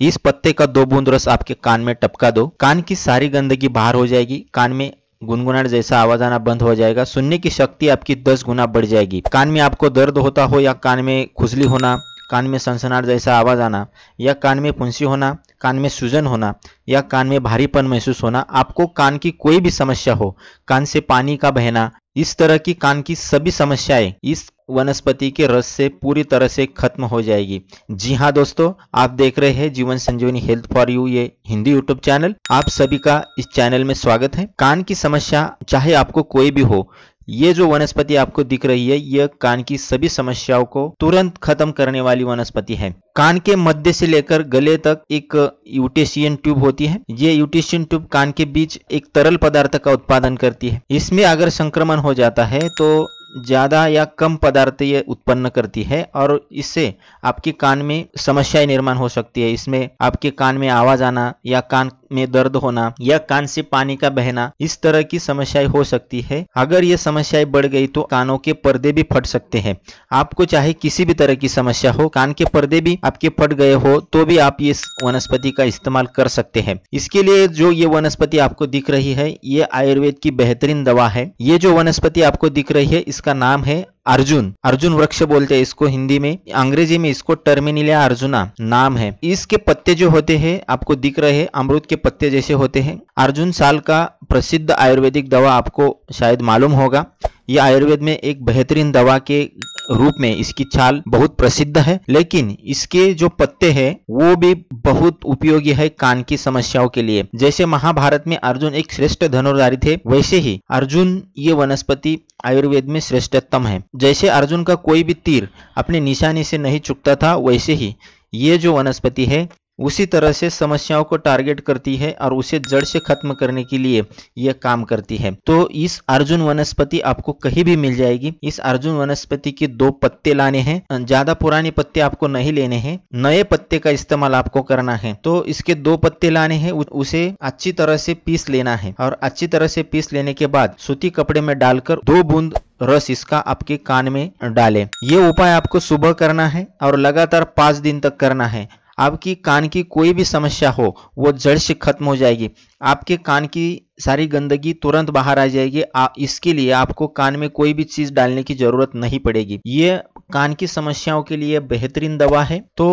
इस पत्ते का दो बूंद रस आपके कान में टपका दो कान की सारी गंदगी बाहर हो जाएगी कान में गुनगुनाट जैसा आवाज आना बंद हो जाएगा सुनने की शक्ति आपकी दस गुना बढ़ जाएगी कान में आपको दर्द होता हो या कान में खुजली होना कान में सनसनाट जैसा आवाज आना या कान में पुंसी होना कान में सूजन होना या कान में भारीपन महसूस होना आपको कान की कोई भी समस्या हो कान से पानी का बहना इस तरह की कान की सभी समस्याएं इस वनस्पति के रस से पूरी तरह से खत्म हो जाएगी जी हाँ दोस्तों आप देख रहे हैं जीवन संजीवनी हेल्थ फॉर यू ये हिंदी यूट्यूब चैनल आप सभी का इस चैनल में स्वागत है कान की समस्या चाहे आपको कोई भी हो ये जो वनस्पति आपको दिख रही है यह कान की सभी समस्याओं को तुरंत खत्म करने वाली वनस्पति है कान के मध्य से लेकर गले तक एक यूटेशियन ट्यूब होती है ये यूटेशियन ट्यूब कान के बीच एक तरल पदार्थ का उत्पादन करती है इसमें अगर संक्रमण हो जाता है तो ज़्यादा या कम पदार्थ ये उत्पन्न करती है और इससे आपके कान में समस्याएं निर्माण हो सकती है इसमें आपके कान में आवाज आना या कान में दर्द होना या कान से पानी का बहना इस तरह की समस्याएं हो सकती है अगर ये समस्याएं बढ़ गई तो कानों के पर्दे भी फट सकते हैं आपको चाहे किसी भी तरह की समस्या हो कान के पर्दे भी आपके फट गए हो तो भी आप ये वनस्पति का इस्तेमाल कर सकते हैं इसके लिए जो ये वनस्पति आपको दिख रही है ये आयुर्वेद की बेहतरीन दवा है ये जो वनस्पति आपको दिख रही है इसका नाम है अर्जुन अर्जुन वृक्ष बोलते हैं इसको हिंदी में अंग्रेजी में इसको टर्मिनिलिया अर्जुना नाम है इसके पत्ते जो होते हैं आपको दिख रहे हैं अमृत के पत्ते जैसे होते हैं अर्जुन साल का प्रसिद्ध आयुर्वेदिक दवा आपको शायद मालूम होगा ये आयुर्वेद में एक बेहतरीन दवा के रूप में इसकी छाल बहुत प्रसिद्ध है लेकिन इसके जो पत्ते हैं वो भी बहुत उपयोगी है कान की समस्याओं के लिए जैसे महाभारत में अर्जुन एक श्रेष्ठ धनुर्धारी थे वैसे ही अर्जुन ये वनस्पति आयुर्वेद में श्रेष्ठतम है जैसे अर्जुन का कोई भी तीर अपने निशाने से नहीं चुकता था वैसे ही ये जो वनस्पति है उसी तरह से समस्याओं को टारगेट करती है और उसे जड़ से खत्म करने के लिए यह काम करती है तो इस अर्जुन वनस्पति आपको कहीं भी मिल जाएगी इस अर्जुन वनस्पति के दो पत्ते लाने हैं ज्यादा पुराने पत्ते आपको नहीं लेने हैं नए पत्ते का इस्तेमाल आपको करना है तो इसके दो पत्ते लाने हैं उसे अच्छी तरह से पीस लेना है और अच्छी तरह से पीस लेने के बाद सूती कपड़े में डालकर दो बूंद रस इसका आपके कान में डाले ये उपाय आपको सुबह करना है और लगातार पांच दिन तक करना है आपकी कान की कोई भी समस्या हो वो जड़ से खत्म हो जाएगी आपके कान की सारी गंदगी तुरंत बाहर आ जाएगी आ, इसके लिए आपको कान में कोई भी चीज डालने की जरूरत नहीं पड़ेगी ये कान की समस्याओं के लिए बेहतरीन दवा है तो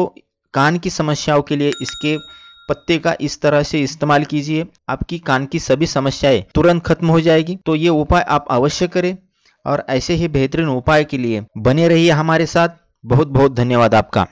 कान की समस्याओं के लिए इसके पत्ते का इस तरह से इस्तेमाल कीजिए आपकी कान की सभी समस्याएं तुरंत खत्म हो जाएगी तो ये उपाय आप अवश्य करें और ऐसे ही बेहतरीन उपाय के लिए बने रहिए हमारे साथ बहुत बहुत धन्यवाद आपका